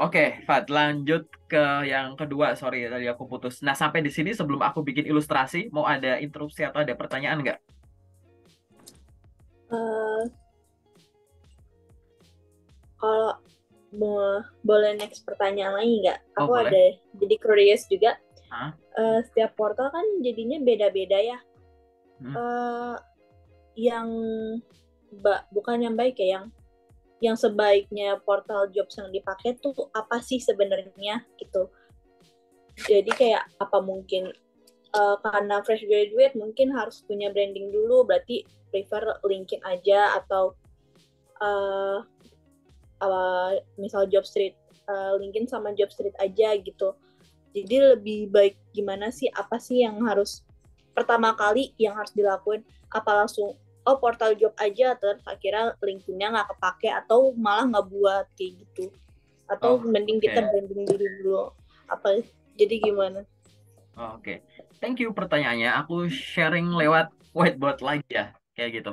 Oke, okay, Fat, lanjut ke yang kedua. Sorry, tadi aku putus. Nah, sampai di sini sebelum aku bikin ilustrasi, mau ada interupsi atau ada pertanyaan nggak? Uh, kalau mau boleh next pertanyaan lagi nggak? Oh, aku oh, ada jadi curious juga. Huh? Uh, eh, setiap portal kan jadinya beda-beda ya. Hmm. Uh, yang ba bukan yang baik ya, yang yang sebaiknya portal jobs yang dipakai tuh apa sih sebenarnya gitu. Jadi kayak apa mungkin uh, karena fresh graduate mungkin harus punya branding dulu berarti prefer LinkedIn aja atau uh, uh, misal job street uh, LinkedIn sama job street aja gitu. Jadi lebih baik gimana sih apa sih yang harus pertama kali yang harus dilakuin apa langsung oh portal job aja terus akhirnya LinkedIn-nya nggak kepake atau malah nggak buat kayak gitu atau oh, mending okay. kita branding diri dulu apa jadi gimana oh, oke okay. thank you pertanyaannya aku sharing lewat whiteboard lagi ya kayak gitu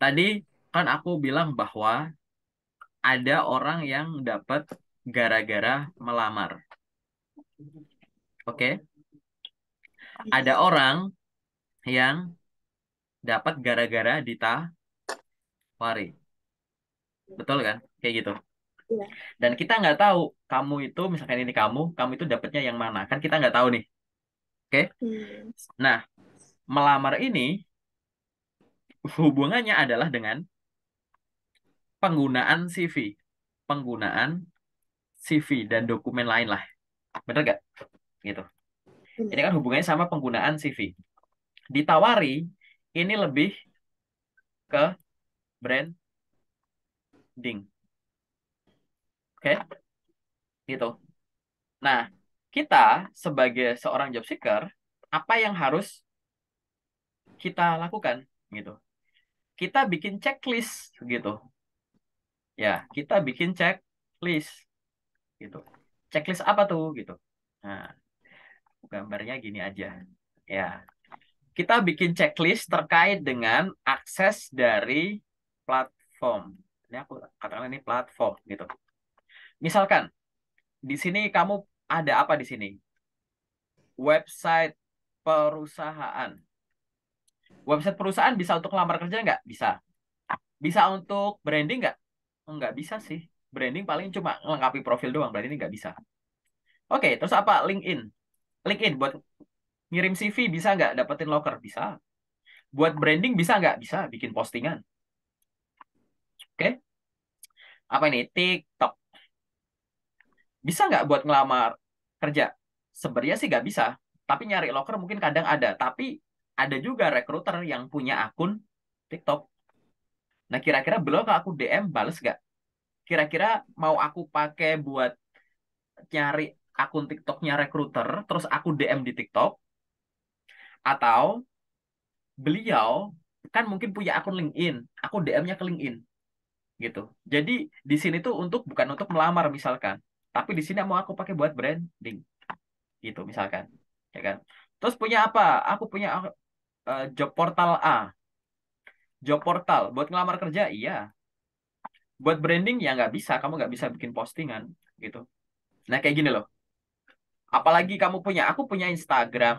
tadi kan aku bilang bahwa ada orang yang dapat gara-gara melamar oke okay? ada orang yang dapat gara-gara ditawari. Betul kan? Kayak gitu. Iya. Dan kita nggak tahu kamu itu misalkan ini kamu, kamu itu dapatnya yang mana? Kan kita nggak tahu nih. Oke? Okay? Hmm. Nah, melamar ini hubungannya adalah dengan penggunaan CV, penggunaan CV dan dokumen lain lah. Bener gak? Gitu. Ini kan hubungannya sama penggunaan CV. Ditawari ini lebih ke branding. Oke? Okay? Gitu. Nah, kita sebagai seorang job seeker, apa yang harus kita lakukan gitu. Kita bikin checklist gitu. Ya, kita bikin checklist gitu. Checklist apa tuh gitu. Nah, gambarnya gini aja. Ya, kita bikin checklist terkait dengan akses dari platform. Ini aku katakan ini platform gitu. Misalkan di sini kamu ada apa di sini? Website perusahaan. Website perusahaan bisa untuk lamar kerja nggak? Bisa. Bisa untuk branding nggak? Nggak bisa sih. Branding paling cuma lengkapi profil doang, branding nggak bisa. Oke, terus apa? LinkedIn. LinkedIn buat Ngirim CV bisa nggak dapetin locker? Bisa. Buat branding bisa nggak? Bisa. Bikin postingan. Oke. Okay? Apa ini? TikTok. Bisa nggak buat ngelamar kerja? Sebenarnya sih nggak bisa. Tapi nyari locker mungkin kadang ada. Tapi ada juga rekruter yang punya akun TikTok. Nah, kira-kira belum kalau aku DM bales nggak? Kira-kira mau aku pakai buat nyari akun TikToknya rekruter, terus aku DM di TikTok, atau beliau kan mungkin punya akun LinkedIn, aku DM-nya ke LinkedIn gitu. Jadi di sini tuh untuk bukan untuk melamar misalkan, tapi di sini mau aku pakai buat branding gitu misalkan, ya kan. Terus punya apa? Aku punya uh, job portal A, job portal buat ngelamar kerja iya, buat branding ya nggak bisa, kamu nggak bisa bikin postingan gitu. Nah kayak gini loh. Apalagi kamu punya, aku punya Instagram,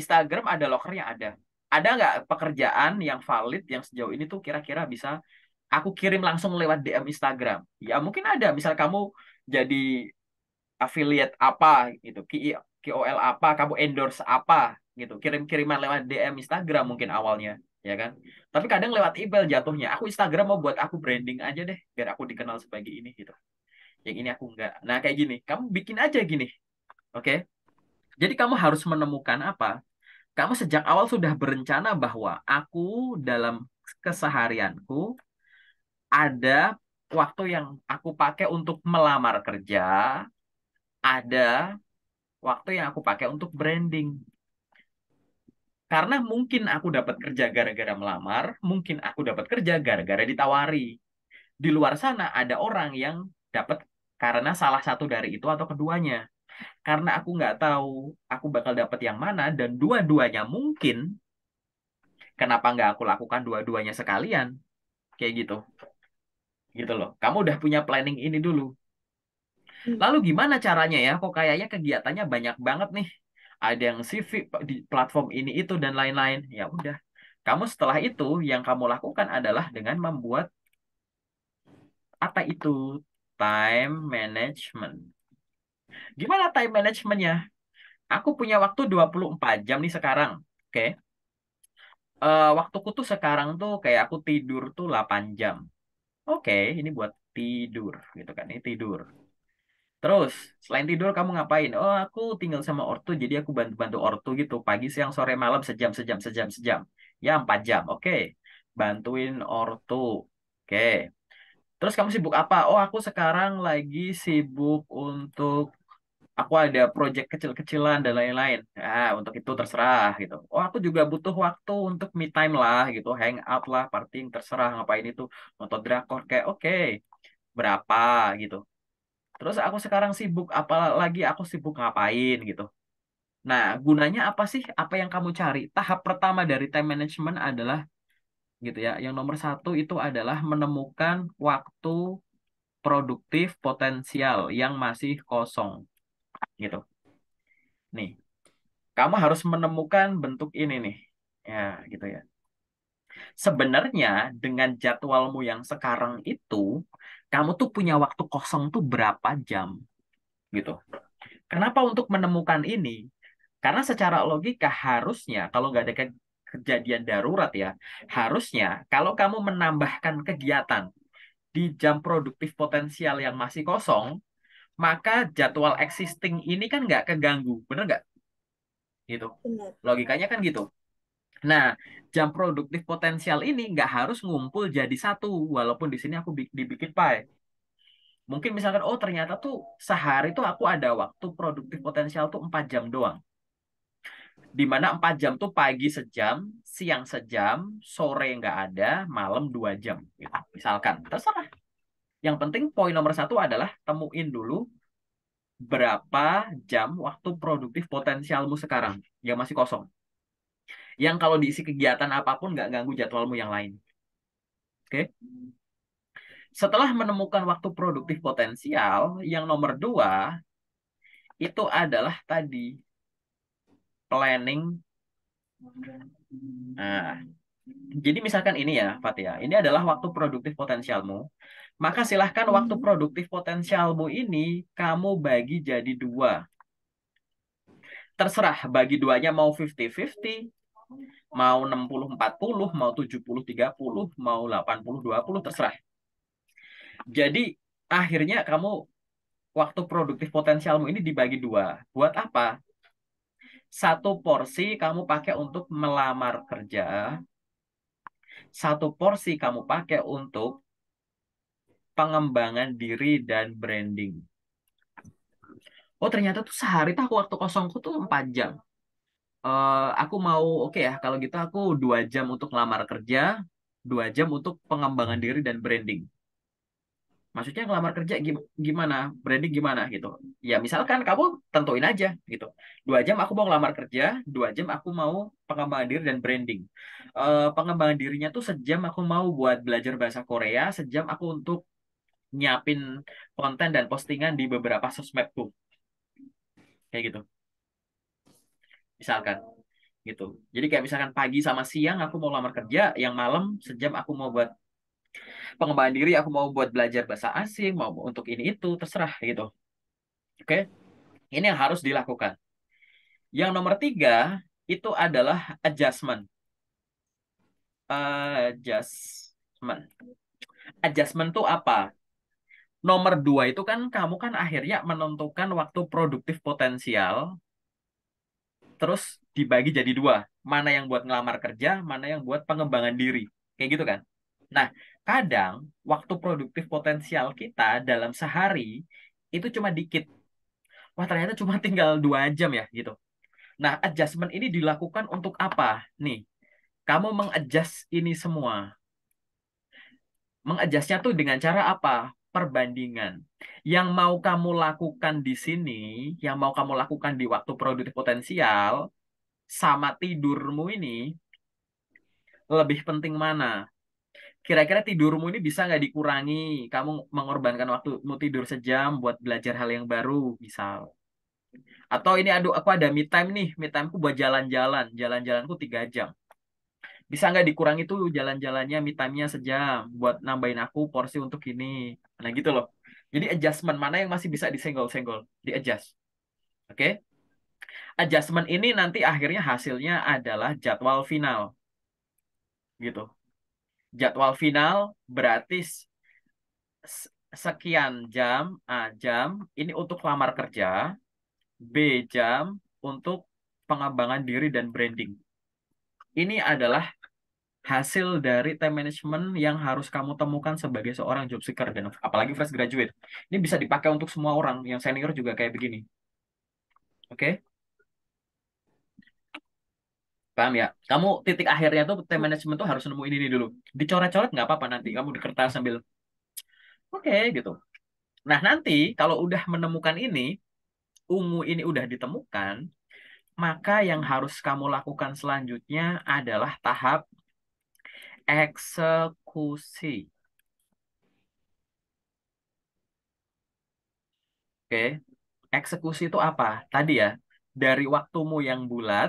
Instagram ada locker ada. Ada nggak pekerjaan yang valid yang sejauh ini tuh kira-kira bisa aku kirim langsung lewat DM Instagram? Ya mungkin ada. Misal kamu jadi affiliate apa gitu, KOL apa, kamu endorse apa gitu. Kirim-kiriman lewat DM Instagram mungkin awalnya, ya kan? Tapi kadang lewat email jatuhnya. Aku Instagram mau buat aku branding aja deh biar aku dikenal sebagai ini gitu. Yang ini aku nggak. Nah, kayak gini. Kamu bikin aja gini. Oke? Okay? Jadi kamu harus menemukan apa? Kamu sejak awal sudah berencana bahwa aku dalam keseharianku ada waktu yang aku pakai untuk melamar kerja, ada waktu yang aku pakai untuk branding. Karena mungkin aku dapat kerja gara-gara melamar, mungkin aku dapat kerja gara-gara ditawari. Di luar sana ada orang yang dapat karena salah satu dari itu atau keduanya karena aku nggak tahu aku bakal dapat yang mana dan dua-duanya mungkin kenapa nggak aku lakukan dua-duanya sekalian kayak gitu gitu loh kamu udah punya planning ini dulu hmm. lalu gimana caranya ya kok kayaknya kegiatannya banyak banget nih ada yang CV di platform ini itu dan lain-lain ya udah kamu setelah itu yang kamu lakukan adalah dengan membuat apa itu time management Gimana time managementnya? Aku punya waktu 24 jam nih sekarang. Oke. Okay. Uh, eh, waktuku tuh sekarang tuh kayak aku tidur tuh 8 jam. Oke, okay, ini buat tidur gitu kan. Ini tidur. Terus, selain tidur kamu ngapain? Oh, aku tinggal sama ortu, jadi aku bantu-bantu ortu gitu. Pagi, siang, sore, malam, sejam, sejam, sejam, sejam. Ya, 4 jam, oke. Okay. Bantuin ortu. Oke. Okay. Terus kamu sibuk apa? Oh, aku sekarang lagi sibuk untuk aku ada project kecil-kecilan dan lain-lain. Ya untuk itu terserah gitu. Oh, aku juga butuh waktu untuk me time lah gitu, hang out lah, partying terserah ngapain itu, nonton drakor kayak oke. Okay, berapa gitu. Terus aku sekarang sibuk apa lagi? Aku sibuk ngapain gitu. Nah, gunanya apa sih? Apa yang kamu cari? Tahap pertama dari time management adalah gitu ya. Yang nomor satu itu adalah menemukan waktu produktif potensial yang masih kosong gitu. Nih, kamu harus menemukan bentuk ini nih. Ya, gitu ya. Sebenarnya dengan jadwalmu yang sekarang itu, kamu tuh punya waktu kosong tuh berapa jam gitu. Kenapa untuk menemukan ini? Karena secara logika harusnya kalau nggak ada ke kejadian darurat ya, harusnya kalau kamu menambahkan kegiatan di jam produktif potensial yang masih kosong, maka jadwal existing ini kan nggak keganggu, bener nggak? Gitu. Logikanya kan gitu. Nah, jam produktif potensial ini nggak harus ngumpul jadi satu, walaupun di sini aku dibikin pie. Mungkin misalkan, oh ternyata tuh sehari tuh aku ada waktu produktif potensial tuh 4 jam doang. Dimana 4 jam tuh pagi sejam, siang sejam, sore nggak ada, malam 2 jam. Gitu. Misalkan, terserah yang penting poin nomor satu adalah temuin dulu berapa jam waktu produktif potensialmu sekarang yang masih kosong. Yang kalau diisi kegiatan apapun nggak ganggu jadwalmu yang lain. Oke? Okay? Setelah menemukan waktu produktif potensial, yang nomor dua itu adalah tadi planning. Nah, jadi misalkan ini ya, Fatia. Ini adalah waktu produktif potensialmu. Maka silahkan hmm. waktu produktif potensialmu ini kamu bagi jadi dua. Terserah bagi duanya mau 50-50, mau 60-40, mau 70-30, mau 80-20, terserah. Jadi akhirnya kamu waktu produktif potensialmu ini dibagi dua. Buat apa? Satu porsi kamu pakai untuk melamar kerja, satu porsi kamu pakai untuk pengembangan diri dan branding. Oh ternyata tuh sehari tuh aku waktu kosongku tuh 4 jam. Uh, aku mau oke okay ya kalau gitu aku dua jam untuk lamar kerja, dua jam untuk pengembangan diri dan branding. Maksudnya ngelamar kerja gimana, branding gimana gitu. Ya misalkan kamu tentuin aja gitu. Dua jam aku mau ngelamar kerja, dua jam aku mau pengembangan diri dan branding. Uh, pengembangan dirinya tuh sejam aku mau buat belajar bahasa Korea, sejam aku untuk nyiapin konten dan postingan di beberapa sosmed sosmedku kayak gitu misalkan gitu jadi kayak misalkan pagi sama siang aku mau lamar kerja yang malam sejam aku mau buat pengembangan diri aku mau buat belajar bahasa asing mau untuk ini itu terserah gitu oke ini yang harus dilakukan yang nomor tiga itu adalah adjustment adjustment adjustment tuh apa nomor dua itu kan kamu kan akhirnya menentukan waktu produktif potensial terus dibagi jadi dua mana yang buat ngelamar kerja mana yang buat pengembangan diri kayak gitu kan nah kadang waktu produktif potensial kita dalam sehari itu cuma dikit wah ternyata cuma tinggal dua jam ya gitu nah adjustment ini dilakukan untuk apa nih kamu mengadjust ini semua mengadjustnya tuh dengan cara apa perbandingan. Yang mau kamu lakukan di sini, yang mau kamu lakukan di waktu produktif potensial, sama tidurmu ini, lebih penting mana? Kira-kira tidurmu ini bisa nggak dikurangi? Kamu mengorbankan waktu mau tidur sejam buat belajar hal yang baru, misal. Atau ini aduh aku ada me time nih, me timeku buat jalan-jalan, jalan-jalanku tiga jam bisa nggak dikurangi tuh jalan-jalannya me sejam buat nambahin aku porsi untuk ini nah gitu loh jadi adjustment mana yang masih bisa disenggol-senggol di adjust oke okay? adjustment ini nanti akhirnya hasilnya adalah jadwal final gitu jadwal final berarti sekian jam a jam ini untuk lamar kerja b jam untuk pengembangan diri dan branding ini adalah hasil dari time management yang harus kamu temukan sebagai seorang job seeker dan apalagi fresh graduate. Ini bisa dipakai untuk semua orang, yang senior juga kayak begini. Oke? Okay? Paham ya? Kamu titik akhirnya tuh time management tuh harus nemu ini dulu. Dicoret-coret nggak apa-apa nanti, kamu di kertas sambil oke okay, gitu. Nah, nanti kalau udah menemukan ini, ungu ini udah ditemukan, maka yang harus kamu lakukan selanjutnya adalah tahap eksekusi. Oke, eksekusi itu apa? Tadi ya, dari waktumu yang bulat,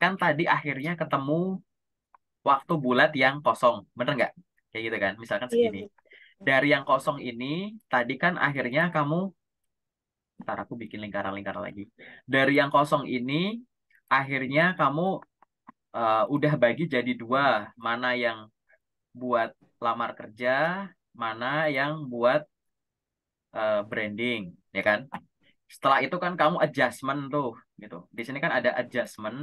kan tadi akhirnya ketemu waktu bulat yang kosong, bener nggak? Kayak gitu kan, misalkan iya, segini. Iya. Dari yang kosong ini, tadi kan akhirnya kamu, ntar aku bikin lingkaran-lingkaran lagi. Dari yang kosong ini, akhirnya kamu uh, udah bagi jadi dua, mana yang buat lamar kerja, mana yang buat uh, branding, ya kan? Setelah itu kan kamu adjustment tuh, gitu. Di sini kan ada adjustment,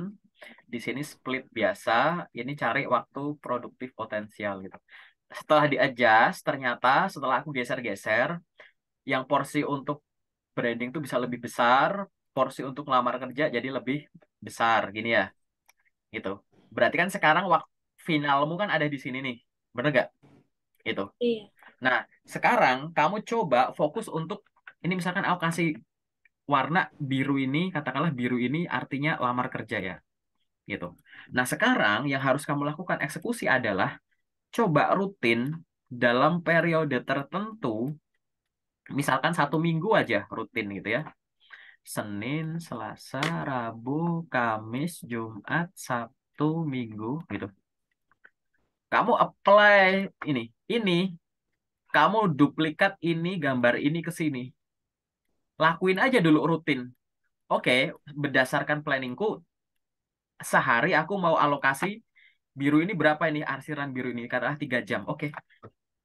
di sini split biasa, ini cari waktu produktif potensial gitu. Setelah di-adjust, ternyata setelah aku geser-geser, yang porsi untuk branding tuh bisa lebih besar, porsi untuk lamar kerja jadi lebih besar, gini ya gitu berarti kan sekarang waktu finalmu kan ada di sini nih bener gak gitu iya. nah sekarang kamu coba fokus untuk ini misalkan aku kasih warna biru ini katakanlah biru ini artinya lamar kerja ya gitu nah sekarang yang harus kamu lakukan eksekusi adalah coba rutin dalam periode tertentu misalkan satu minggu aja rutin gitu ya Senin, Selasa, Rabu, Kamis, Jumat, Sabtu, Minggu gitu. Kamu apply ini, ini kamu duplikat ini gambar ini ke sini. Lakuin aja dulu rutin. Oke, berdasarkan planningku sehari aku mau alokasi biru ini berapa ini arsiran biru ini karena tiga jam. Oke.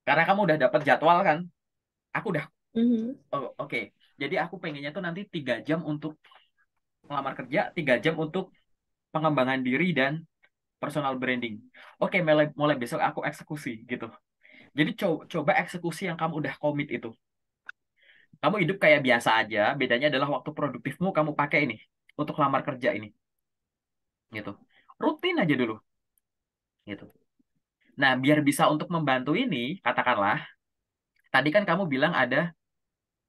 Karena kamu udah dapat jadwal kan? Aku udah. Mm -hmm. Oh, oke. Okay jadi aku pengennya tuh nanti tiga jam untuk melamar kerja, tiga jam untuk pengembangan diri dan personal branding. Oke, mulai, mulai besok aku eksekusi gitu. Jadi co coba eksekusi yang kamu udah komit itu. Kamu hidup kayak biasa aja, bedanya adalah waktu produktifmu kamu pakai ini untuk lamar kerja ini. Gitu. Rutin aja dulu. Gitu. Nah, biar bisa untuk membantu ini, katakanlah tadi kan kamu bilang ada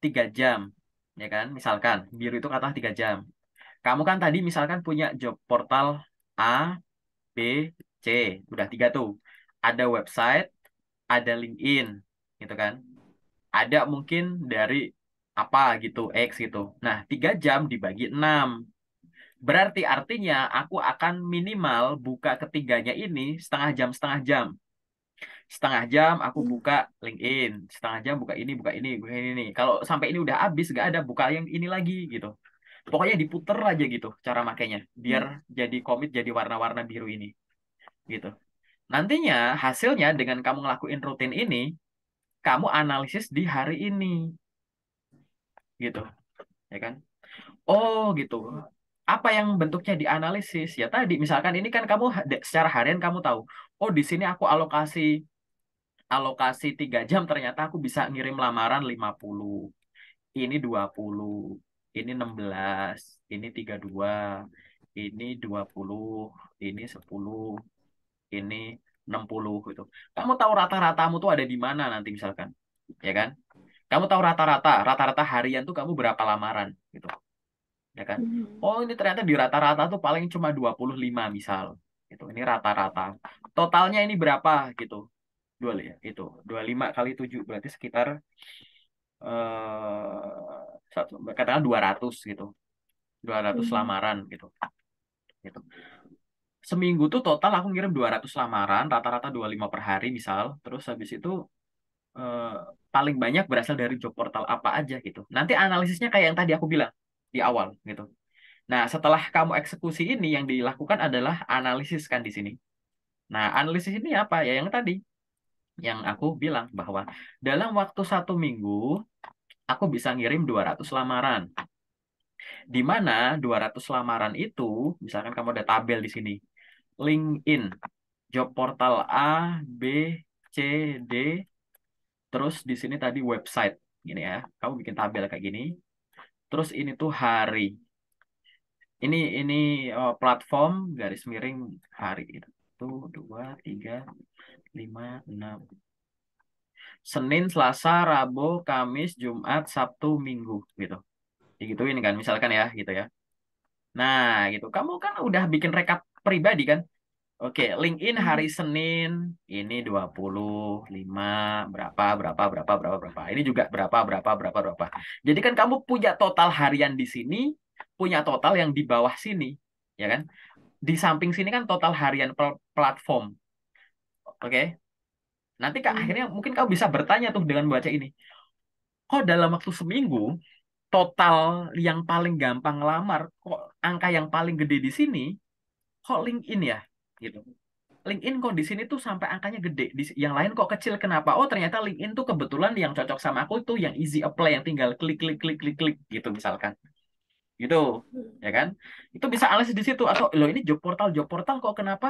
tiga jam ya kan? Misalkan biru itu katakanlah tiga jam. Kamu kan tadi misalkan punya job portal A, B, C, udah tiga tuh. Ada website, ada LinkedIn, gitu kan? Ada mungkin dari apa gitu X gitu. Nah, tiga jam dibagi enam. Berarti artinya aku akan minimal buka ketiganya ini setengah jam setengah jam setengah jam aku hmm. buka LinkedIn, setengah jam buka ini, buka ini, buka ini nih. Kalau sampai ini udah habis gak ada buka yang ini lagi gitu. Pokoknya diputer aja gitu cara makainya biar hmm. jadi komit jadi warna-warna biru ini. Gitu. Nantinya hasilnya dengan kamu ngelakuin rutin ini, kamu analisis di hari ini. Gitu. Ya kan? Oh, gitu apa yang bentuknya dianalisis ya tadi misalkan ini kan kamu secara harian kamu tahu oh di sini aku alokasi alokasi 3 jam ternyata aku bisa ngirim lamaran 50. Ini 20, ini 16, ini 32, ini 20, ini 10, ini 60 gitu. Kamu tahu rata-ratamu tuh ada di mana nanti misalkan, ya kan? Kamu tahu rata-rata, rata-rata harian tuh kamu berapa lamaran gitu. Ya kan? Hmm. Oh, ini ternyata di rata-rata tuh paling cuma 25 misal gitu. Ini rata-rata. Totalnya ini berapa gitu dua ya itu dua lima kali tujuh berarti sekitar eh uh, katakan ratus gitu. ratus hmm. lamaran gitu. Gitu. Seminggu tuh total aku ngirim dua ratus lamaran, rata-rata dua lima per hari misal. Terus habis itu eh, paling banyak berasal dari job portal apa aja gitu. Nanti analisisnya kayak yang tadi aku bilang di awal gitu. Nah, setelah kamu eksekusi ini yang dilakukan adalah analisiskan di sini. Nah, analisis ini apa? Ya yang tadi, yang aku bilang bahwa dalam waktu satu minggu aku bisa ngirim 200 lamaran. Di mana 200 lamaran itu, misalkan kamu ada tabel di sini. LinkedIn, job portal A, B, C, D, terus di sini tadi website. Gini ya, kamu bikin tabel kayak gini. Terus ini tuh hari. Ini ini oh, platform garis miring hari. Gitu satu dua tiga lima enam Senin Selasa Rabu Kamis Jumat Sabtu Minggu gitu digituin kan misalkan ya gitu ya nah gitu kamu kan udah bikin rekap pribadi kan Oke, LinkedIn hmm. hari Senin ini 25 berapa berapa berapa berapa berapa. Ini juga berapa berapa berapa berapa. Jadi kan kamu punya total harian di sini, punya total yang di bawah sini, ya kan? di samping sini kan total harian platform. Oke. Okay? Nanti kak, hmm. akhirnya mungkin kau bisa bertanya tuh dengan baca ini. Kok dalam waktu seminggu total yang paling gampang ngelamar kok angka yang paling gede di sini kok LinkedIn ya gitu. LinkedIn kok di sini tuh sampai angkanya gede, di, yang lain kok kecil. Kenapa? Oh ternyata LinkedIn tuh kebetulan yang cocok sama aku tuh yang easy apply, yang tinggal klik klik klik klik klik gitu misalkan gitu ya kan itu bisa alis di situ atau lo ini job portal job portal kok kenapa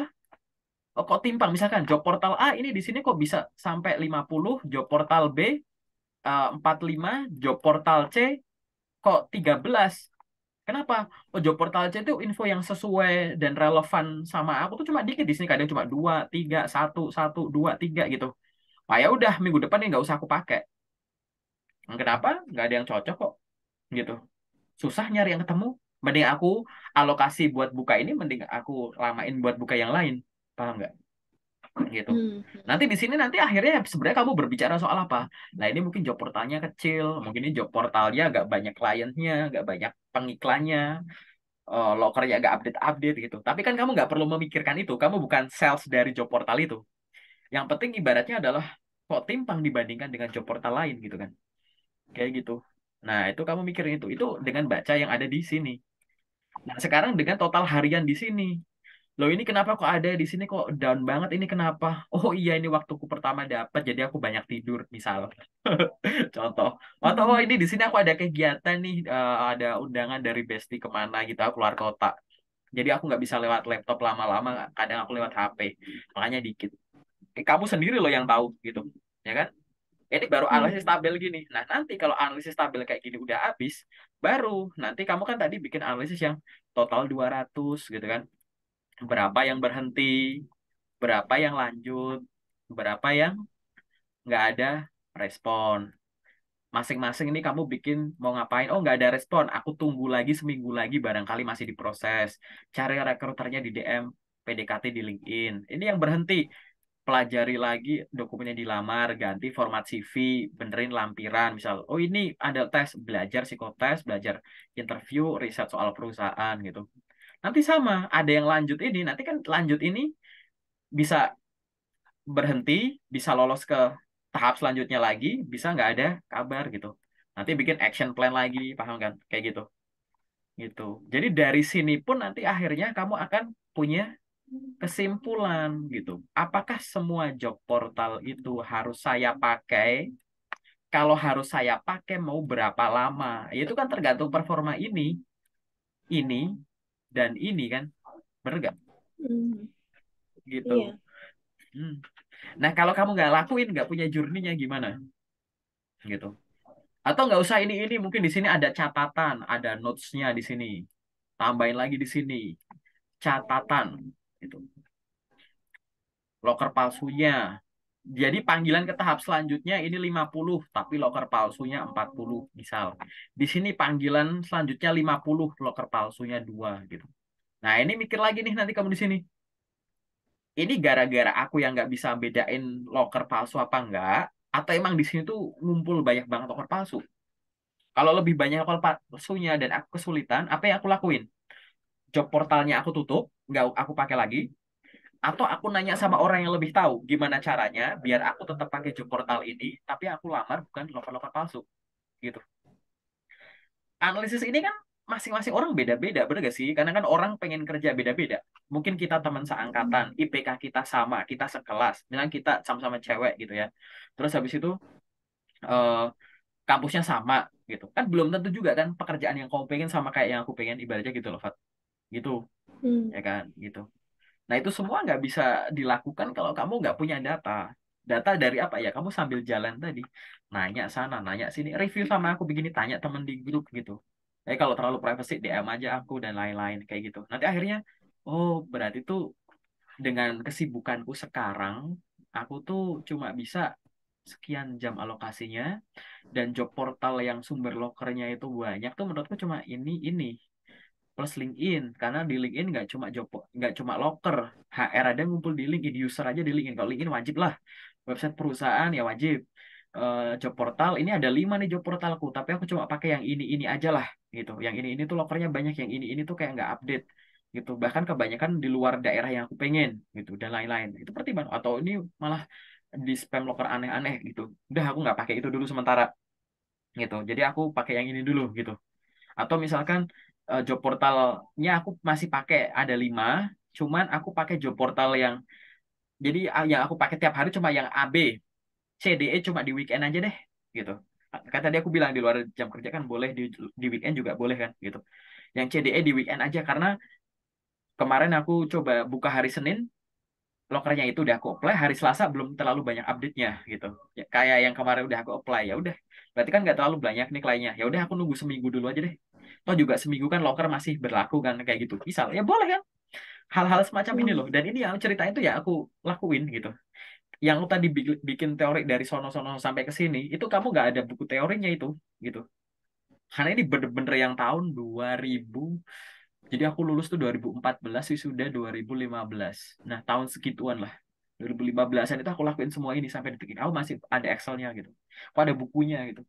oh, kok timpang misalkan job portal A ini di sini kok bisa sampai 50 job portal B eh, uh, 45 job portal C kok 13 kenapa oh job portal C itu info yang sesuai dan relevan sama aku tuh cuma dikit di sini kadang cuma dua tiga satu satu dua tiga gitu Pak ya udah minggu depan ini nggak usah aku pakai kenapa nggak ada yang cocok kok gitu susah nyari yang ketemu mending aku alokasi buat buka ini mending aku lamain buat buka yang lain paham nggak gitu hmm. nanti di sini nanti akhirnya sebenarnya kamu berbicara soal apa nah ini mungkin job portalnya kecil mungkin ini job portalnya agak banyak kliennya agak banyak pengiklannya uh, lokernya agak update update gitu tapi kan kamu nggak perlu memikirkan itu kamu bukan sales dari job portal itu yang penting ibaratnya adalah kok timpang dibandingkan dengan job portal lain gitu kan kayak gitu Nah, itu kamu mikirin itu. Itu dengan baca yang ada di sini. Nah, sekarang dengan total harian di sini. Loh, ini kenapa kok ada di sini kok down banget ini kenapa? Oh iya, ini waktuku pertama dapat jadi aku banyak tidur, misal. Contoh. Atau oh, ini di sini aku ada kegiatan nih, uh, ada undangan dari Besti kemana gitu, aku keluar kota. Jadi aku nggak bisa lewat laptop lama-lama, kadang aku lewat HP. Makanya dikit. Eh, kamu sendiri loh yang tahu gitu, ya kan? Ini baru hmm. analisis tabel gini. Nah, nanti kalau analisis tabel kayak gini udah habis, baru nanti kamu kan tadi bikin analisis yang total 200 gitu kan. Berapa yang berhenti, berapa yang lanjut, berapa yang nggak ada respon. Masing-masing ini kamu bikin mau ngapain? Oh, nggak ada respon. Aku tunggu lagi seminggu lagi barangkali masih diproses. Cari rekruternya di DM, PDKT di LinkedIn. Ini yang berhenti pelajari lagi dokumennya dilamar, ganti format CV, benerin lampiran misal. Oh ini ada tes belajar psikotes, belajar interview, riset soal perusahaan gitu. Nanti sama, ada yang lanjut ini, nanti kan lanjut ini bisa berhenti, bisa lolos ke tahap selanjutnya lagi, bisa nggak ada kabar gitu. Nanti bikin action plan lagi, paham kan? Kayak gitu. Gitu. Jadi dari sini pun nanti akhirnya kamu akan punya kesimpulan gitu. Apakah semua job portal itu harus saya pakai? Kalau harus saya pakai mau berapa lama? Itu kan tergantung performa ini, ini dan ini kan, bergerak. Hmm. Gitu. Iya. Hmm. Nah kalau kamu nggak lakuin, nggak punya jurninya gimana? Gitu. Atau nggak usah ini ini mungkin di sini ada catatan, ada notesnya di sini, tambahin lagi di sini catatan itu loker palsunya jadi panggilan ke tahap selanjutnya ini 50 tapi loker palsunya 40 misal di sini panggilan selanjutnya 50 loker palsunya dua gitu nah ini mikir lagi nih nanti kamu di sini ini gara-gara aku yang nggak bisa bedain loker palsu apa enggak atau emang di sini tuh ngumpul banyak banget loker palsu kalau lebih banyak loker palsunya dan aku kesulitan apa yang aku lakuin job portalnya aku tutup nggak aku pakai lagi atau aku nanya sama orang yang lebih tahu gimana caranya biar aku tetap pakai job portal ini tapi aku lamar bukan lompat-lompat palsu gitu analisis ini kan masing-masing orang beda-beda benar gak sih karena kan orang pengen kerja beda-beda mungkin kita teman seangkatan hmm. IPK kita sama kita sekelas bilang kita sama-sama cewek gitu ya terus habis itu uh, kampusnya sama gitu kan belum tentu juga kan pekerjaan yang kamu pengen sama kayak yang aku pengen ibaratnya gitu loh Fat gitu hmm. ya kan gitu nah itu semua nggak bisa dilakukan kalau kamu nggak punya data data dari apa ya kamu sambil jalan tadi nanya sana nanya sini review sama aku begini tanya temen di grup gitu eh kalau terlalu privacy DM aja aku dan lain-lain kayak gitu nanti akhirnya oh berarti tuh dengan kesibukanku sekarang aku tuh cuma bisa sekian jam alokasinya dan job portal yang sumber lokernya itu banyak tuh menurutku cuma ini ini plus LinkedIn karena di LinkedIn nggak cuma job nggak cuma locker HR ada ngumpul di LinkedIn user aja di LinkedIn kalau LinkedIn wajib lah website perusahaan ya wajib uh, job portal ini ada lima nih job portalku tapi aku cuma pakai yang ini ini aja lah gitu yang ini ini tuh lokernya banyak yang ini ini tuh kayak nggak update gitu bahkan kebanyakan di luar daerah yang aku pengen gitu dan lain-lain itu pertimbangan atau ini malah di spam locker aneh-aneh gitu udah aku nggak pakai itu dulu sementara gitu jadi aku pakai yang ini dulu gitu atau misalkan uh, job portalnya aku masih pakai ada lima, cuman aku pakai job portal yang jadi yang aku pakai tiap hari cuma yang A B C D E cuma di weekend aja deh gitu. Kata dia aku bilang di luar jam kerja kan boleh di di weekend juga boleh kan gitu. Yang C D E di weekend aja karena kemarin aku coba buka hari Senin lokernya itu udah aku apply hari Selasa belum terlalu banyak update-nya gitu ya, kayak yang kemarin udah aku apply ya udah berarti kan nggak terlalu banyak nih kliennya ya udah aku nunggu seminggu dulu aja deh toh juga seminggu kan loker masih berlaku kan kayak gitu misal ya boleh kan hal-hal semacam ini hmm. loh dan ini yang cerita itu ya aku lakuin gitu yang lu tadi bikin teori dari sono-sono sampai ke sini itu kamu nggak ada buku teorinya itu gitu karena ini bener-bener yang tahun 2000 jadi aku lulus tuh 2014 wisuda 2015 nah tahun segituan lah 2015an itu aku lakuin semua ini sampai detik ini aku masih ada Excelnya gitu aku ada bukunya gitu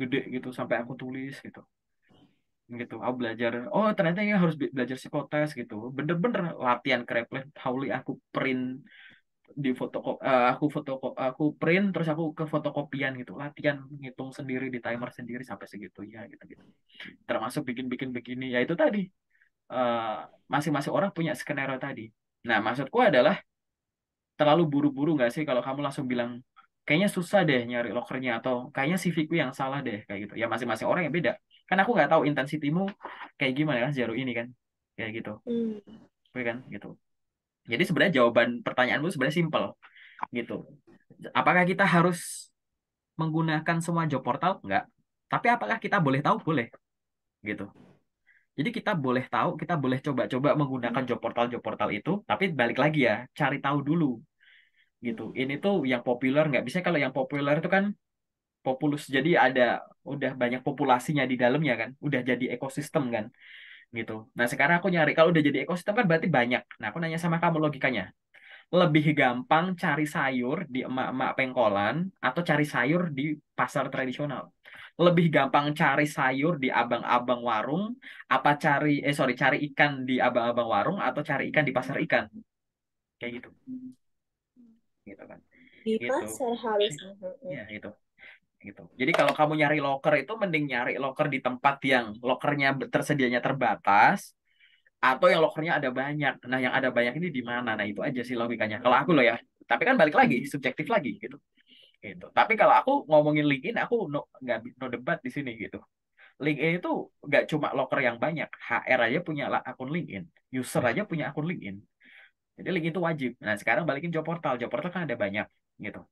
gede gitu sampai aku tulis gitu gitu aku belajar oh ternyata ini harus belajar psikotes gitu bener-bener latihan krepleh Pauli aku print di fotokop, uh, eh, aku foto aku print terus aku ke fotokopian gitu latihan ngitung sendiri di timer sendiri sampai segitu ya gitu gitu termasuk bikin-bikin begini ya itu tadi eh, masing-masing uh, orang punya skenario tadi nah maksudku adalah terlalu buru-buru nggak -buru sih kalau kamu langsung bilang kayaknya susah deh nyari lokernya atau kayaknya CV ku yang salah deh kayak gitu ya masing-masing orang yang beda kan aku nggak tahu intensitimu kayak gimana kan sejauh ini kan kayak gitu hmm. Iya kan gitu jadi sebenarnya jawaban pertanyaanmu sebenarnya simpel gitu apakah kita harus menggunakan semua job portal enggak tapi apakah kita boleh tahu boleh gitu jadi kita boleh tahu kita boleh coba-coba menggunakan job portal job portal itu tapi balik lagi ya cari tahu dulu gitu hmm. ini tuh yang populer nggak bisa kalau yang populer itu kan populus jadi ada udah banyak populasinya di dalamnya kan udah jadi ekosistem kan gitu nah sekarang aku nyari kalau udah jadi ekosistem kan berarti banyak nah aku nanya sama kamu logikanya lebih gampang cari sayur di emak-emak pengkolan atau cari sayur di pasar tradisional lebih gampang cari sayur di abang-abang warung apa cari eh sorry cari ikan di abang-abang warung atau cari ikan di pasar ikan kayak gitu hmm. gitu kan di gitu. pasar harusnya ya mm-hmm. gitu gitu. Jadi kalau kamu nyari locker itu mending nyari locker di tempat yang lokernya tersedianya terbatas atau yang lokernya ada banyak. Nah, yang ada banyak ini di mana? Nah, itu aja sih logikanya. Kalau aku loh ya. Tapi kan balik lagi subjektif lagi gitu. Gitu. Tapi kalau aku ngomongin LinkedIn aku no nggak no debat di sini gitu. LinkedIn itu nggak cuma locker yang banyak. HR aja punya akun LinkedIn, user aja punya akun LinkedIn. Jadi LinkedIn itu wajib. Nah, sekarang balikin job portal. Job portal kan ada banyak gitu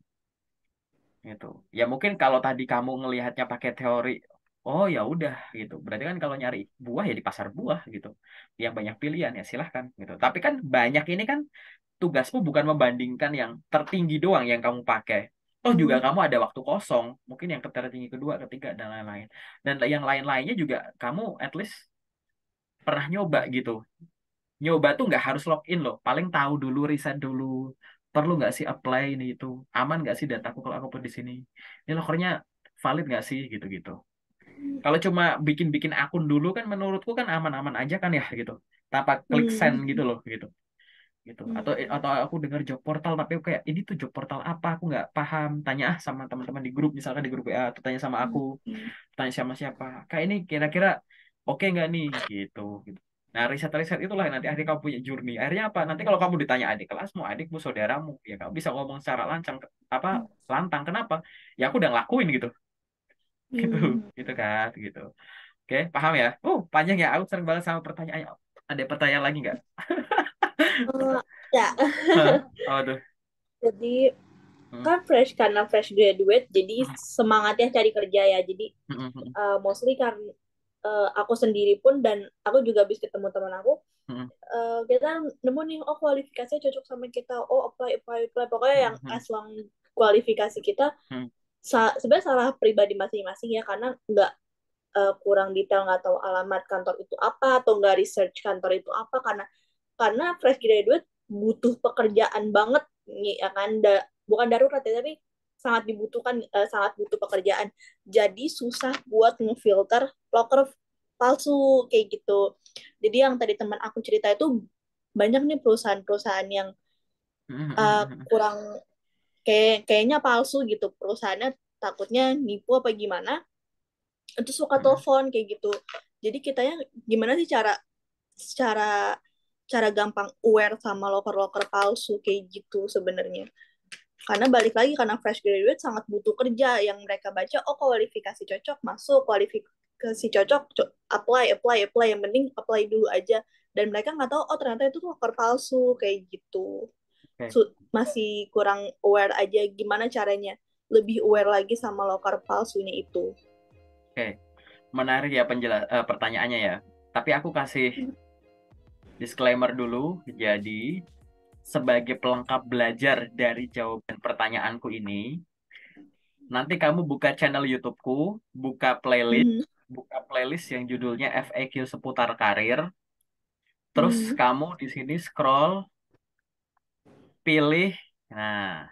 gitu ya mungkin kalau tadi kamu ngelihatnya pakai teori oh ya udah gitu berarti kan kalau nyari buah ya di pasar buah gitu yang banyak pilihan ya silahkan gitu tapi kan banyak ini kan tugasmu bukan membandingkan yang tertinggi doang yang kamu pakai Oh juga mm-hmm. kamu ada waktu kosong, mungkin yang tertinggi kedua, ketiga dan lain-lain. Dan yang lain-lainnya juga kamu at least pernah nyoba gitu. Nyoba tuh nggak harus login loh, paling tahu dulu riset dulu, perlu nggak sih apply ini itu aman nggak sih dataku kalau aku pun di sini ini lokernya valid nggak sih gitu-gitu kalau hmm. cuma bikin-bikin akun dulu kan menurutku kan aman-aman aja kan ya gitu tanpa klik hmm. send gitu loh gitu gitu hmm. atau atau aku dengar job portal tapi aku kayak ini tuh job portal apa aku nggak paham tanya ah sama teman-teman di grup misalkan di grup WA atau tanya sama aku tanya sama siapa kayak ini kira-kira oke okay nggak nih gitu gitu Nah, riset-riset itulah yang nanti akhirnya kamu punya journey. Akhirnya apa? Nanti kalau kamu ditanya adik kelasmu, adikmu, saudaramu, ya kamu bisa ngomong secara lancang, apa hmm. lantang. Kenapa? Ya aku udah ngelakuin gitu. Hmm. Gitu, hmm. gitu kan, gitu. Oke, paham ya? Uh, panjang ya. Aku sering banget sama pertanyaan. Ada pertanyaan lagi nggak? uh, ya. oh, tuh. Jadi, hmm. kan fresh karena fresh graduate, jadi semangatnya cari kerja ya. Jadi, uh, mostly karena uh, aku sendiri pun dan aku juga habis ketemu teman aku hmm. uh, kita nemu nih oh kualifikasinya cocok sama kita oh apply apply apply pokoknya yang hmm. as long kualifikasi kita hmm. sa sebenarnya salah pribadi masing-masing ya karena nggak uh, kurang detail nggak tahu alamat kantor itu apa atau nggak research kantor itu apa karena karena fresh graduate butuh pekerjaan banget nih ya kan da, bukan darurat ya tapi sangat dibutuhkan uh, sangat butuh pekerjaan jadi susah buat ngefilter loker palsu kayak gitu jadi yang tadi teman aku cerita itu banyak nih perusahaan-perusahaan yang uh, kurang kayak kayaknya palsu gitu perusahaannya takutnya nipu apa gimana itu suka mm-hmm. telepon kayak gitu jadi kita yang gimana sih cara secara cara gampang aware sama loker-loker palsu kayak gitu sebenarnya karena balik lagi karena fresh graduate sangat butuh kerja yang mereka baca oh kualifikasi cocok masuk kualifikasi cocok co apply apply apply yang penting apply dulu aja dan mereka nggak tahu oh ternyata itu loker palsu kayak gitu okay. so, masih kurang aware aja gimana caranya lebih aware lagi sama loker palsunya itu oke okay. menarik ya penjelas uh, eh, pertanyaannya ya tapi aku kasih hmm. disclaimer dulu jadi sebagai pelengkap belajar dari jawaban pertanyaanku ini, nanti kamu buka channel YouTubeku, buka playlist, hmm. buka playlist yang judulnya FAQ seputar karir. Terus hmm. kamu di sini scroll, pilih, nah,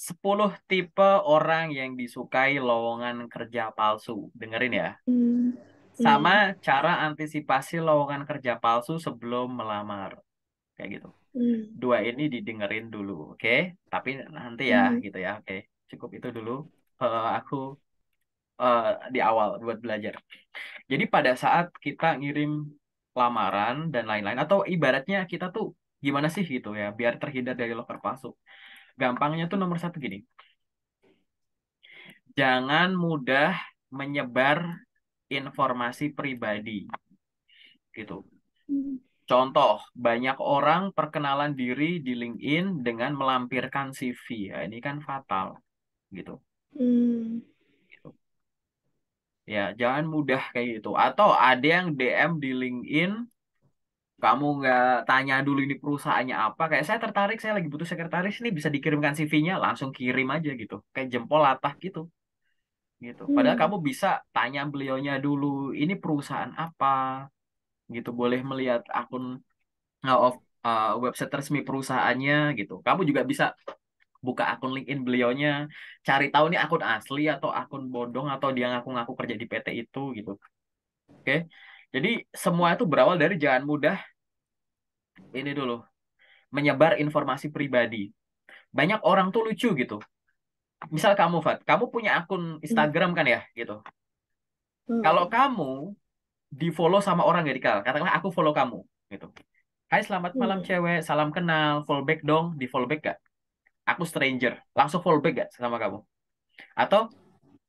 10 tipe orang yang disukai lowongan kerja palsu. Dengerin ya. Hmm. Sama hmm. cara antisipasi lowongan kerja palsu sebelum melamar kayak gitu. Hmm. Dua ini didengerin dulu, oke? Okay? Tapi nanti ya hmm. gitu ya, oke. Okay. Cukup itu dulu. Uh, aku uh, di awal buat belajar. Jadi pada saat kita ngirim lamaran dan lain-lain atau ibaratnya kita tuh gimana sih gitu ya biar terhindar dari loker palsu. Gampangnya tuh nomor satu gini. Jangan mudah menyebar informasi pribadi gitu. Hmm. Contoh, banyak orang perkenalan diri di LinkedIn dengan melampirkan CV. Ya, ini kan fatal, gitu. Hmm. Gitu. Ya, jangan mudah kayak gitu. Atau ada yang DM di LinkedIn, kamu nggak tanya dulu ini perusahaannya apa. Kayak saya tertarik, saya lagi butuh sekretaris ini bisa dikirimkan CV-nya, langsung kirim aja gitu. Kayak jempol latah gitu gitu. Padahal hmm. kamu bisa tanya beliaunya dulu, ini perusahaan apa, gitu boleh melihat akun uh, of uh, website resmi perusahaannya gitu kamu juga bisa buka akun LinkedIn beliaunya cari tahu nih akun asli atau akun bodong atau dia ngaku-ngaku kerja di PT itu gitu oke okay? jadi semua itu berawal dari jangan mudah ini dulu menyebar informasi pribadi banyak orang tuh lucu gitu misal kamu Fat kamu punya akun hmm. Instagram kan ya gitu hmm. kalau kamu di follow sama orang ya Dikal katakanlah aku follow kamu gitu Hai selamat malam hmm. cewek salam kenal follow back dong di follow back gak aku stranger langsung follow back gak sama kamu atau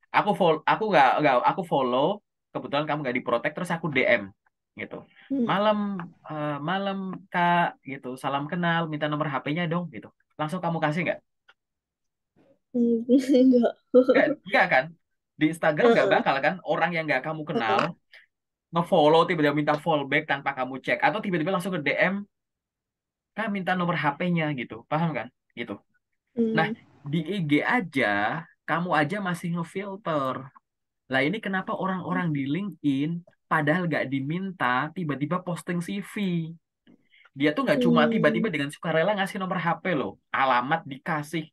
aku follow aku gak nggak aku follow kebetulan kamu gak di protect terus aku DM gitu hmm. malam uh, malam kak gitu salam kenal minta nomor HP-nya dong gitu langsung kamu kasih nggak Enggak. Hmm. Enggak kan? Di Instagram nggak bakal kan orang yang nggak kamu kenal ngefollow tiba-tiba minta follow back tanpa kamu cek atau tiba-tiba langsung ke DM kan minta nomor HP-nya gitu paham kan gitu hmm. nah di IG aja kamu aja masih ngefilter lah ini kenapa orang-orang di LinkedIn padahal gak diminta tiba-tiba posting CV dia tuh gak cuma hmm. tiba-tiba dengan dengan sukarela ngasih nomor HP loh alamat dikasih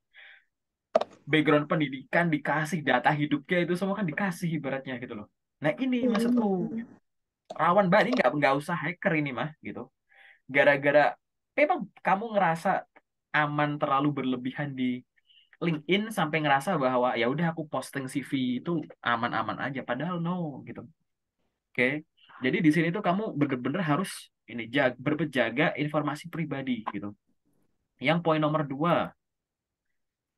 background pendidikan dikasih data hidupnya itu semua kan dikasih ibaratnya gitu loh nah ini hmm. maksudku rawan banget ini nggak nggak usah hacker ini mah gitu gara-gara memang kamu ngerasa aman terlalu berlebihan di LinkedIn sampai ngerasa bahwa ya udah aku posting CV itu aman-aman aja padahal no gitu oke okay? jadi di sini tuh kamu bener-bener harus ini jag berjaga informasi pribadi gitu yang poin nomor dua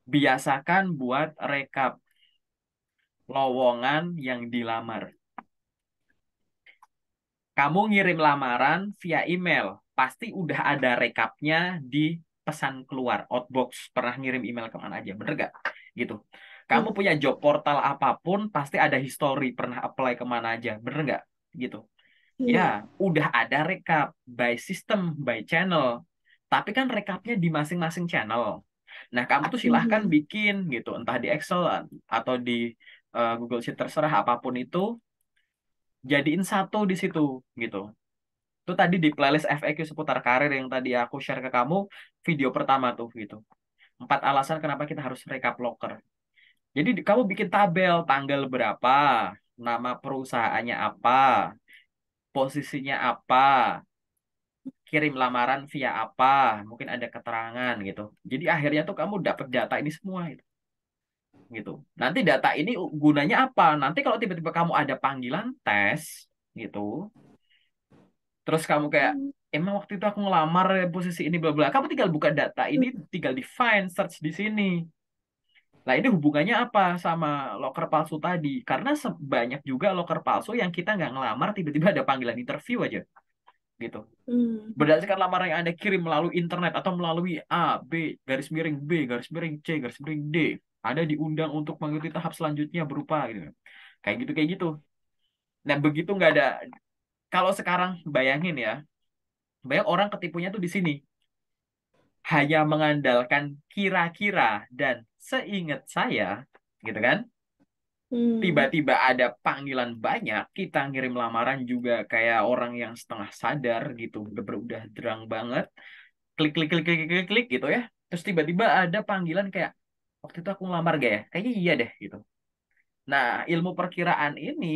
biasakan buat rekap lowongan yang dilamar kamu ngirim lamaran via email, pasti udah ada rekapnya di pesan keluar outbox pernah ngirim email kemana aja bener gak gitu kamu hmm. punya job portal apapun pasti ada history pernah apply kemana aja bener nggak gitu Hmm. ya iya. udah ada rekap by system by channel tapi kan rekapnya di masing-masing channel nah kamu tuh silahkan hmm. bikin gitu entah di Excel atau di eh, Google Sheet terserah apapun itu jadiin satu di situ gitu itu tadi di playlist FAQ seputar karir yang tadi aku share ke kamu video pertama tuh gitu empat alasan kenapa kita harus rekap locker jadi kamu bikin tabel tanggal berapa nama perusahaannya apa posisinya apa kirim lamaran via apa mungkin ada keterangan gitu jadi akhirnya tuh kamu dapat data ini semua gitu gitu. Nanti data ini gunanya apa? Nanti kalau tiba-tiba kamu ada panggilan tes gitu, terus kamu kayak hmm. emang waktu itu aku ngelamar ya posisi ini bla bla, kamu tinggal buka data ini, hmm. tinggal define search di sini. Nah ini hubungannya apa sama loker palsu tadi? Karena sebanyak juga loker palsu yang kita nggak ngelamar tiba-tiba ada panggilan interview aja gitu. Hmm. Berdasarkan lamaran yang Anda kirim melalui internet atau melalui A, B, garis miring B, garis miring C, garis miring D ada diundang untuk mengikuti tahap selanjutnya berupa gitu kayak gitu kayak gitu nah begitu nggak ada kalau sekarang bayangin ya banyak orang ketipunya tuh di sini hanya mengandalkan kira-kira dan seingat saya gitu kan tiba hmm. tiba-tiba ada panggilan banyak kita ngirim lamaran juga kayak orang yang setengah sadar gitu udah udah derang banget klik klik klik klik klik klik gitu ya terus tiba-tiba ada panggilan kayak waktu itu aku ngelamar gak ya kayaknya iya deh gitu nah ilmu perkiraan ini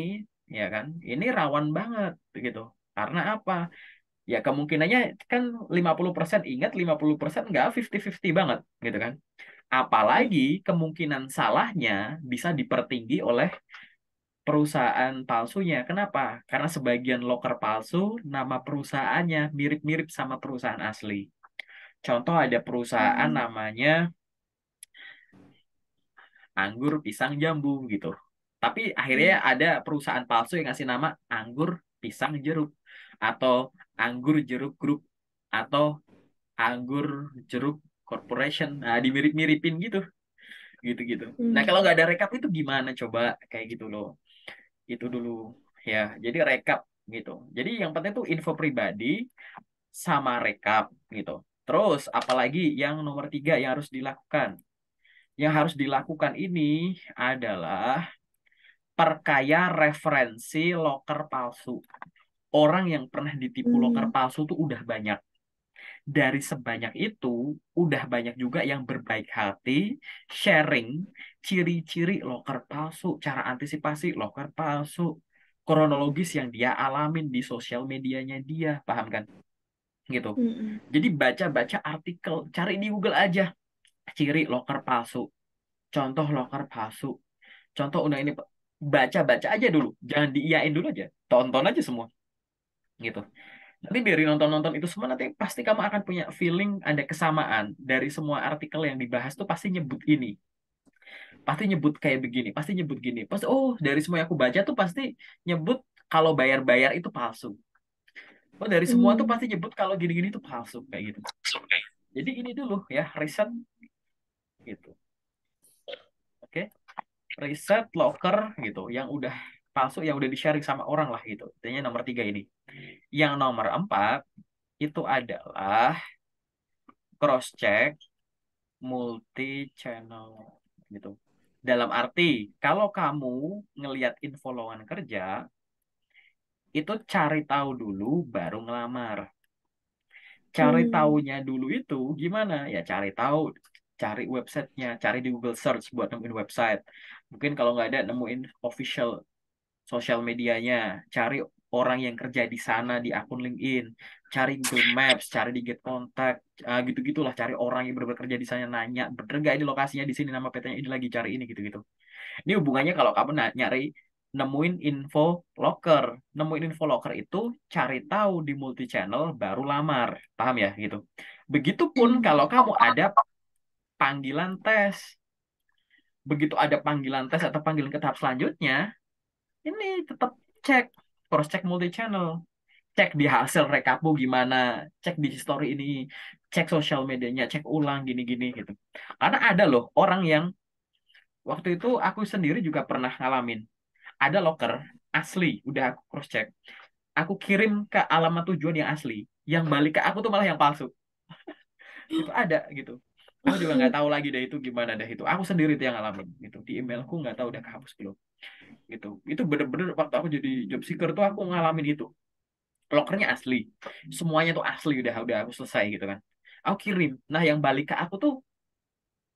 ya kan ini rawan banget gitu karena apa ya kemungkinannya kan 50% ingat 50% enggak, 50-50 banget gitu kan apalagi kemungkinan salahnya bisa dipertinggi oleh perusahaan palsunya. Kenapa? Karena sebagian loker palsu nama perusahaannya mirip-mirip sama perusahaan asli. Contoh ada perusahaan hmm. namanya anggur pisang jambu gitu tapi akhirnya hmm. ada perusahaan palsu yang ngasih nama anggur pisang jeruk atau anggur jeruk grup atau anggur jeruk corporation nah dimirip-miripin gitu gitu-gitu nah hmm. kalau nggak ada rekap itu gimana coba kayak gitu loh itu dulu ya jadi rekap gitu jadi yang penting itu info pribadi sama rekap gitu terus apalagi yang nomor tiga yang harus dilakukan yang harus dilakukan ini adalah perkaya referensi loker palsu. Orang yang pernah ditipu hmm. loker palsu tuh udah banyak. Dari sebanyak itu, udah banyak juga yang berbaik hati sharing ciri-ciri loker palsu, cara antisipasi loker palsu, kronologis yang dia alamin di sosial medianya dia, paham kan? Gitu. Hmm, hmm. Jadi baca-baca artikel, cari di Google aja ciri loker palsu contoh loker palsu contoh undang ini baca baca aja dulu jangan diiyain dulu aja tonton aja semua gitu nanti dari nonton-nonton itu semua nanti pasti kamu akan punya feeling ada kesamaan dari semua artikel yang dibahas tuh pasti nyebut ini pasti nyebut kayak begini pasti nyebut gini pasti oh dari semua yang aku baca tuh pasti nyebut kalau bayar-bayar itu palsu oh dari semua tuh hmm. pasti nyebut kalau gini-gini tuh palsu kayak gitu jadi ini dulu ya riset gitu. Oke. reset locker gitu yang udah palsu yang udah di-sharing sama orang lah gitu. Intinya nomor tiga ini. Hmm. Yang nomor empat itu adalah cross check multi channel gitu. Dalam arti kalau kamu ngelihat info lowongan kerja itu cari tahu dulu baru ngelamar. Cari hmm. tahunya dulu itu gimana? Ya cari tahu cari websitenya cari di Google search buat nemuin website mungkin kalau nggak ada nemuin official sosial medianya cari orang yang kerja di sana di akun LinkedIn cari Google Maps cari di Get Contact uh, ah, gitu gitulah cari orang yang benar-benar kerja di sana nanya bener nggak ini lokasinya di sini nama petanya ini lagi cari ini gitu gitu ini hubungannya kalau kamu nyari nemuin info locker. Nemuin info locker itu cari tahu di multi channel baru lamar. Paham ya gitu. Begitupun hmm. kalau kamu ada panggilan tes. Begitu ada panggilan tes atau panggilan ke tahap selanjutnya, ini tetap cek, cross check multi channel. Cek di hasil rekapu gimana, cek di story ini, cek sosial medianya, cek ulang gini-gini gitu. Karena ada loh orang yang waktu itu aku sendiri juga pernah ngalamin. Ada locker asli, udah aku cross check. Aku kirim ke alamat tujuan yang asli, yang balik ke aku tuh malah yang palsu. itu ada gitu aku juga nggak tahu lagi deh itu gimana deh itu aku sendiri tuh yang ngalamin gitu di emailku nggak tahu udah kehapus belum gitu itu bener-bener waktu aku jadi job seeker tuh aku ngalamin itu lokernya asli semuanya tuh asli udah udah aku selesai gitu kan aku kirim nah yang balik ke aku tuh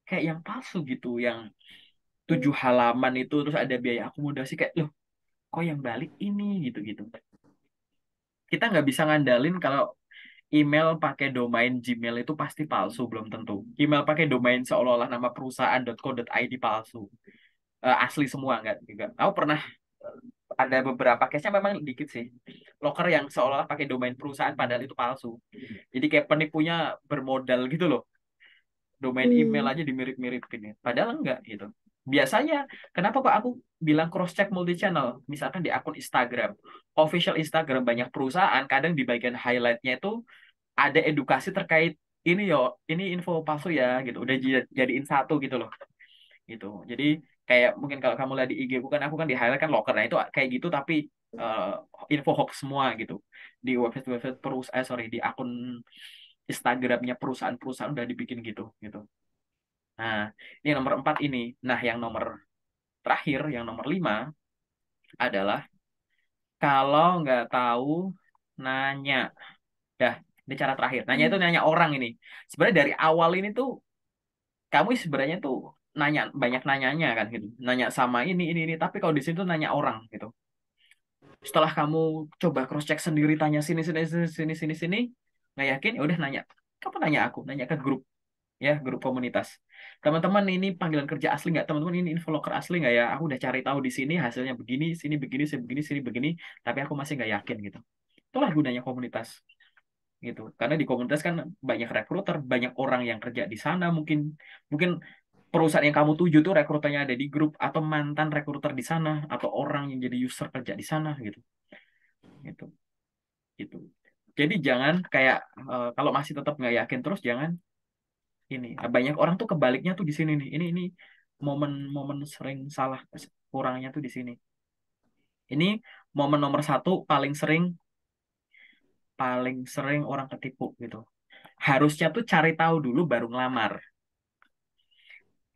kayak yang palsu gitu yang tujuh halaman itu terus ada biaya akomodasi kayak loh kok yang balik ini gitu gitu kita nggak bisa ngandalin kalau email pakai domain Gmail itu pasti palsu, belum tentu. Email pakai domain seolah-olah nama perusahaan.co.id palsu. Uh, asli semua enggak juga. Aku pernah eh, ada beberapa case-nya memang dikit sih. locker yang seolah-olah pakai domain perusahaan padahal itu palsu. Jadi kayak penipunya bermodal gitu loh. Domain hmm. email aja dimirip-miripin ya. Padahal enggak gitu biasanya kenapa kok aku bilang cross check multi channel misalkan di akun Instagram official Instagram banyak perusahaan kadang di bagian highlightnya itu ada edukasi terkait ini yo ini info palsu ya gitu udah jadiin satu gitu loh gitu jadi kayak mungkin kalau kamu lihat di IG bukan aku kan di highlight kan locker nah itu kayak gitu tapi uh, info hoax semua gitu di website website perusahaan eh, sorry di akun Instagramnya perusahaan-perusahaan udah dibikin gitu gitu Nah, ini nomor empat ini. Nah, yang nomor terakhir, yang nomor lima adalah kalau nggak tahu nanya. Dah, ini cara terakhir. Nanya itu hmm. nanya orang ini. Sebenarnya dari awal ini tuh kamu sebenarnya tuh nanya banyak nanyanya kan gitu. Nanya sama ini ini ini tapi kalau di sini tuh nanya orang gitu. Setelah kamu coba cross check sendiri tanya sini sini sini sini sini sini nggak yakin ya udah nanya. Kamu nanya aku, nanya ke grup ya grup komunitas. Teman-teman ini panggilan kerja asli nggak? Teman-teman ini info asli nggak ya? Aku udah cari tahu di sini hasilnya begini, sini begini, sini begini, sini begini, tapi aku masih nggak yakin gitu. Itulah gunanya komunitas gitu. Karena di komunitas kan banyak rekruter, banyak orang yang kerja di sana mungkin mungkin perusahaan yang kamu tuju tuh rekruternya ada di grup atau mantan rekruter di sana atau orang yang jadi user kerja di sana gitu. Gitu. Gitu. Jadi jangan kayak uh, kalau masih tetap nggak yakin terus jangan ini banyak orang tuh kebaliknya tuh di sini nih ini ini momen-momen sering salah kurangnya tuh di sini ini momen nomor satu paling sering paling sering orang ketipu gitu harusnya tuh cari tahu dulu baru ngelamar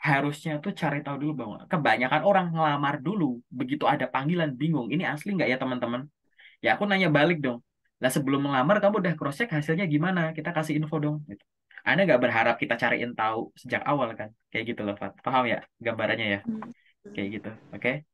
harusnya tuh cari tahu dulu bang kebanyakan orang ngelamar dulu begitu ada panggilan bingung ini asli nggak ya teman-teman ya aku nanya balik dong lah sebelum ngelamar kamu udah cross check hasilnya gimana kita kasih info dong gitu anda nggak berharap kita cariin tahu sejak awal kan? Kayak gitu loh, Fat. Paham ya gambarannya ya? Hmm. Kayak gitu, oke? Okay?